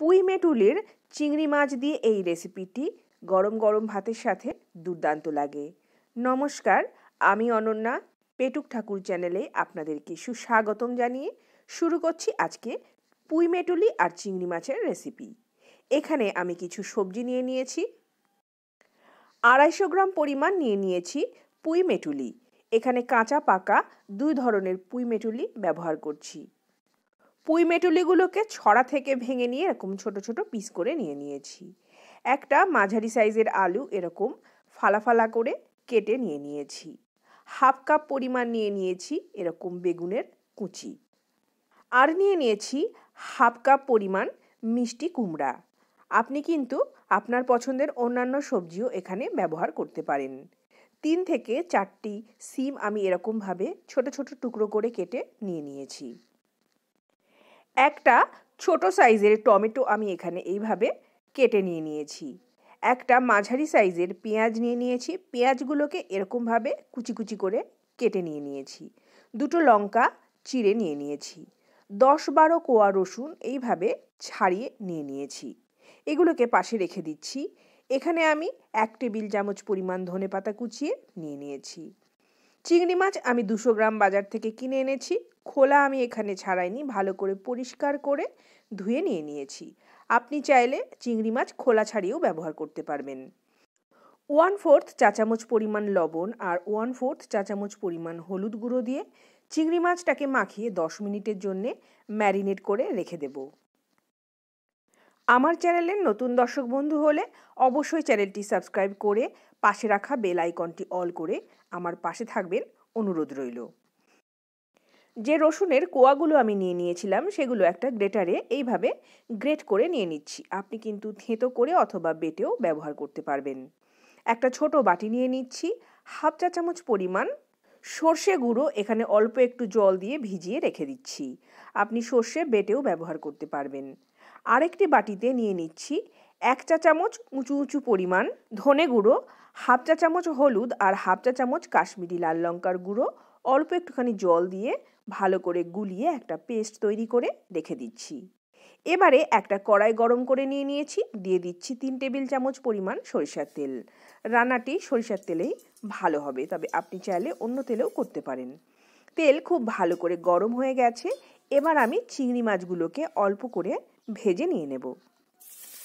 পুঁই মেটুলের চিংড়ি মাছ দিয়ে এই রেসিপিটি গরম গরম ভাতের সাথে দুর্দান্ত লাগে নমস্কার আমি অনন্যা পেটুক ঠাকুর চ্যানেলে আপনাদেরকে সুস্বাগতম জানিয়ে শুরু করছি আজকে পুঁই মেটুলি আর চিংড়ি মাছের রেসিপি এখানে আমি কিছু সবজি নিয়ে নিয়েছি আড়াইশো গ্রাম পরিমাণ নিয়ে নিয়েছি পুঁই মেটুলি এখানে কাঁচা পাকা দুই ধরনের পুঁই মেটুলি ব্যবহার করছি পুঁই মেটুলিগুলোকে ছড়া থেকে ভেঙে নিয়ে এরকম ছোট ছোট পিস করে নিয়ে নিয়েছি একটা মাঝারি সাইজের আলু এরকম ফালা ফালা করে কেটে নিয়ে নিয়েছি হাফ কাপ পরিমাণ নিয়ে নিয়েছি এরকম বেগুনের কুচি আর নিয়ে নিয়েছি হাফ কাপ পরিমাণ মিষ্টি কুমড়া আপনি কিন্তু আপনার পছন্দের অন্যান্য সবজিও এখানে ব্যবহার করতে পারেন তিন থেকে চারটি সিম আমি এরকমভাবে ছোট ছোট টুকরো করে কেটে নিয়ে নিয়েছি একটা ছোট সাইজের টমেটো আমি এখানে এইভাবে কেটে নিয়ে নিয়েছি একটা মাঝারি সাইজের পেঁয়াজ নিয়ে নিয়েছি পেঁয়াজগুলোকে এরকমভাবে কুচি কুচি করে কেটে নিয়ে নিয়েছি দুটো লঙ্কা চিড়ে নিয়ে নিয়েছি দশ বারো কোয়া রসুন এইভাবে ছাড়িয়ে নিয়ে নিয়েছি এগুলোকে পাশে রেখে দিচ্ছি এখানে আমি এক টেবিল চামচ পরিমাণ ধনে পাতা কুচিয়ে নিয়ে নিয়েছি চিংড়ি মাছ আমি দুশো গ্রাম বাজার থেকে কিনে এনেছি খোলা আমি এখানে ছাড়াইনি ভালো করে পরিষ্কার করে ধুয়ে নিয়ে নিয়েছি আপনি চাইলে চিংড়ি মাছ খোলা ছাড়িয়েও ব্যবহার করতে পারবেন ওয়ান ফোর্থ চা চামচ পরিমাণ লবণ আর ওয়ান ফোর্থ চা চামচ পরিমাণ হলুদ গুঁড়ো দিয়ে চিংড়ি মাছটাকে মাখিয়ে দশ মিনিটের জন্যে ম্যারিনেট করে রেখে দেবো আমার চ্যানেলের নতুন দর্শক বন্ধু হলে অবশ্যই চ্যানেলটি সাবস্ক্রাইব করে পাশে রাখা বেল আইকনটি অল করে আমার পাশে থাকবেন অনুরোধ রইল যে রসুনের কোয়াগুলো আমি নিয়ে নিয়েছিলাম সেগুলো একটা গ্রেটারে এইভাবে গ্রেট করে নিয়ে নিচ্ছি আপনি কিন্তু থেঁতো করে অথবা বেটেও ব্যবহার করতে পারবেন একটা ছোট বাটি নিয়ে নিচ্ছি হাফ চা চামচ পরিমাণ সর্ষে গুঁড়ো এখানে অল্প একটু জল দিয়ে ভিজিয়ে রেখে দিচ্ছি আপনি সর্ষে বেটেও ব্যবহার করতে পারবেন আরেকটি বাটিতে নিয়ে নিচ্ছি এক চা চামচ উঁচু উঁচু পরিমাণ ধনে গুঁড়ো হাফ চা চামচ হলুদ আর হাফ চা চামচ কাশ্মীরি লাল লঙ্কার গুঁড়ো অল্প একটুখানি জল দিয়ে ভালো করে গুলিয়ে একটা পেস্ট তৈরি করে রেখে দিচ্ছি এবারে একটা কড়াই গরম করে নিয়ে নিয়েছি দিয়ে দিচ্ছি তিন টেবিল চামচ পরিমাণ সরিষার তেল রান্নাটি সরিষার তেলেই ভালো হবে তবে আপনি চাইলে অন্য তেলেও করতে পারেন তেল খুব ভালো করে গরম হয়ে গেছে এবার আমি চিংড়ি মাছগুলোকে অল্প করে ভেজে নিয়ে নেব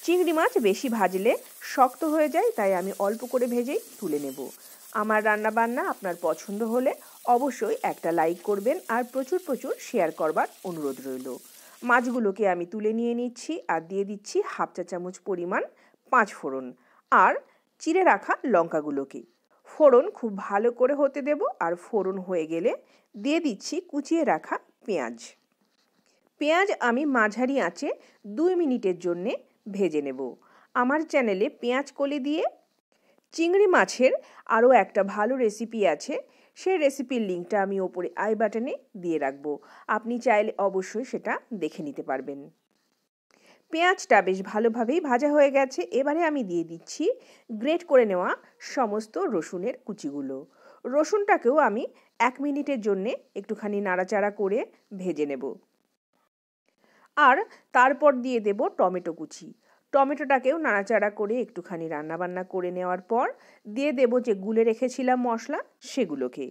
চিংড়ি মাছ বেশি ভাজলে শক্ত হয়ে যায় তাই আমি অল্প করে ভেজেই তুলে নেব আমার রান্নাবান্না আপনার পছন্দ হলে অবশ্যই একটা লাইক করবেন আর প্রচুর প্রচুর শেয়ার করবার অনুরোধ রইল মাছগুলোকে আমি তুলে নিয়ে নিচ্ছি আর দিয়ে দিচ্ছি হাফ চা চামচ পরিমাণ পাঁচ ফোড়ন আর চিড়ে রাখা লঙ্কাগুলোকে ফোড়ন খুব ভালো করে হতে দেব আর ফোড়ন হয়ে গেলে দিয়ে দিচ্ছি কুচিয়ে রাখা পেঁয়াজ পেঁয়াজ আমি মাঝারি আঁচে দুই মিনিটের জন্যে ভেজে নেব আমার চ্যানেলে পেঁয়াজ কলি দিয়ে চিংড়ি মাছের আরও একটা ভালো রেসিপি আছে সেই রেসিপির লিঙ্কটা আমি ওপরে আই বাটনে দিয়ে রাখবো আপনি চাইলে অবশ্যই সেটা দেখে নিতে পারবেন পেঁয়াজটা বেশ ভালোভাবেই ভাজা হয়ে গেছে এবারে আমি দিয়ে দিচ্ছি গ্রেট করে নেওয়া সমস্ত রসুনের কুচিগুলো রসুনটাকেও আমি এক মিনিটের জন্যে একটুখানি নাড়াচাড়া করে ভেজে নেব আর তারপর দিয়ে দেব টমেটো কুচি টমেটোটাকেও নাড়াচাড়া করে একটুখানি রান্নাবান্না করে নেওয়ার পর দিয়ে দেব যে গুলে রেখেছিলাম মশলা সেগুলোকে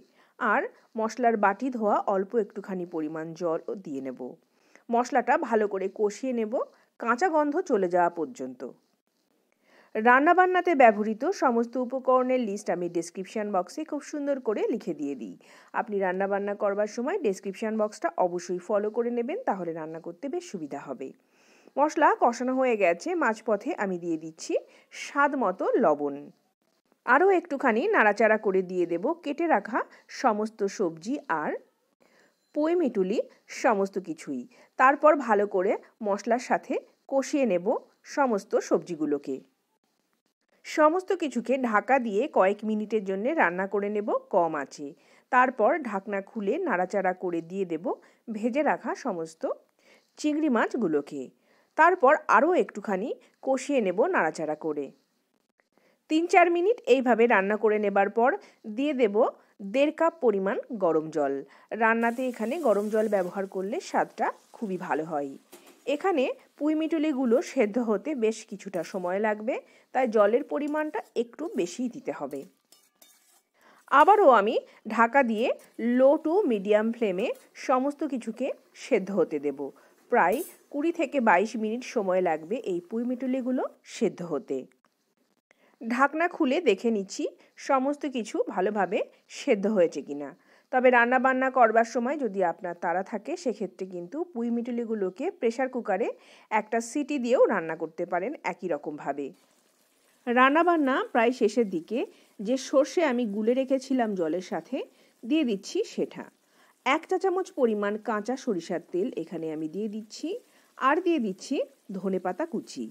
আর মশলার বাটি ধোয়া অল্প একটুখানি পরিমাণ জল দিয়ে নেব মশলাটা ভালো করে কষিয়ে নেব কাঁচা গন্ধ চলে যাওয়া পর্যন্ত রান্নাবান্নাতে ব্যবহৃত সমস্ত উপকরণের লিস্ট আমি ডেসক্রিপশান বক্সে খুব সুন্দর করে লিখে দিয়ে দিই আপনি রান্নাবান্না করবার সময় ডেসক্রিপশান বক্সটা অবশ্যই ফলো করে নেবেন তাহলে রান্না করতে বেশ সুবিধা হবে মশলা কষানো হয়ে গেছে মাঝপথে আমি দিয়ে দিচ্ছি স্বাদ মতো লবণ আরও একটুখানি নাড়াচাড়া করে দিয়ে দেব কেটে রাখা সমস্ত সবজি আর পোয়ে মিটুলি সমস্ত কিছুই তারপর ভালো করে মশলার সাথে কষিয়ে নেব সমস্ত সবজিগুলোকে সমস্ত কিছুকে ঢাকা দিয়ে কয়েক মিনিটের জন্য রান্না করে নেব কম আছে তারপর ঢাকনা খুলে নাড়াচাড়া করে দিয়ে দেব ভেজে রাখা সমস্ত চিংড়ি মাছগুলোকে তারপর আরও একটুখানি কষিয়ে নেব নাড়াচাড়া করে তিন চার মিনিট এইভাবে রান্না করে নেবার পর দিয়ে দেব দেড় কাপ পরিমাণ গরম জল রান্নাতে এখানে গরম জল ব্যবহার করলে স্বাদটা খুবই ভালো হয় এখানে পুইমিটুলিগুলো সেদ্ধ হতে বেশ কিছুটা সময় লাগবে তাই জলের পরিমাণটা একটু বেশিই দিতে হবে আবারও আমি ঢাকা দিয়ে লো টু মিডিয়াম ফ্লেমে সমস্ত কিছুকে সেদ্ধ হতে দেব প্রায় কুড়ি থেকে ২২ মিনিট সময় লাগবে এই পুইমিটুলিগুলো সেদ্ধ হতে ঢাকনা খুলে দেখে নিচ্ছি সমস্ত কিছু ভালোভাবে সেদ্ধ হয়েছে কিনা তবে রান্না বান্না করবার সময় যদি আপনার তাড়া থাকে সেক্ষেত্রে কিন্তু পুঁই মিটুলিগুলোকে প্রেশার কুকারে একটা সিটি দিয়েও রান্না করতে পারেন একই রকমভাবে রান্নাবান্না প্রায় শেষের দিকে যে সর্ষে আমি গুলে রেখেছিলাম জলের সাথে দিয়ে দিচ্ছি সেটা এক চা চামচ পরিমাণ কাঁচা সরিষার তেল এখানে আমি দিয়ে দিচ্ছি আর দিয়ে দিচ্ছি ধনে পাতা কুচি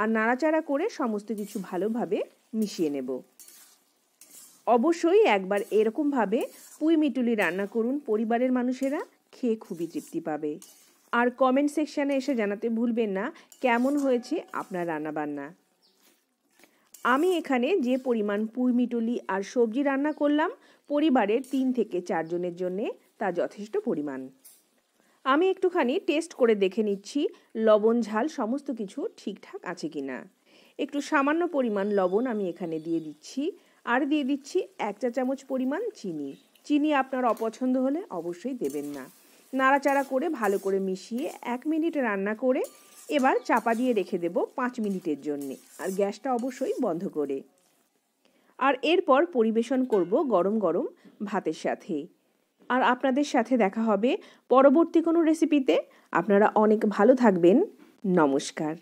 আর নাড়াচাড়া করে সমস্ত কিছু ভালোভাবে মিশিয়ে নেব অবশ্যই একবার এরকমভাবে পুঁই মিটুলি রান্না করুন পরিবারের মানুষেরা খেয়ে খুবই তৃপ্তি পাবে আর কমেন্ট সেকশানে এসে জানাতে ভুলবেন না কেমন হয়েছে আপনার রান্নাবান্না আমি এখানে যে পরিমাণ পুঁই মিটুলি আর সবজি রান্না করলাম পরিবারের তিন থেকে চারজনের জন্যে তা যথেষ্ট পরিমাণ আমি একটুখানি টেস্ট করে দেখে নিচ্ছি লবণ ঝাল সমস্ত কিছু ঠিকঠাক আছে কি না একটু সামান্য পরিমাণ লবণ আমি এখানে দিয়ে দিচ্ছি আর দিয়ে দিচ্ছি এক চা চামচ পরিমাণ চিনি চিনি আপনার অপছন্দ হলে অবশ্যই দেবেন না নাড়াচাড়া করে ভালো করে মিশিয়ে এক মিনিট রান্না করে এবার চাপা দিয়ে রেখে দেব পাঁচ মিনিটের জন্যে আর গ্যাসটা অবশ্যই বন্ধ করে আর এরপর পরিবেশন করব গরম গরম ভাতের সাথে আর আপনাদের সাথে দেখা হবে পরবর্তী কোনো রেসিপিতে আপনারা অনেক ভালো থাকবেন নমস্কার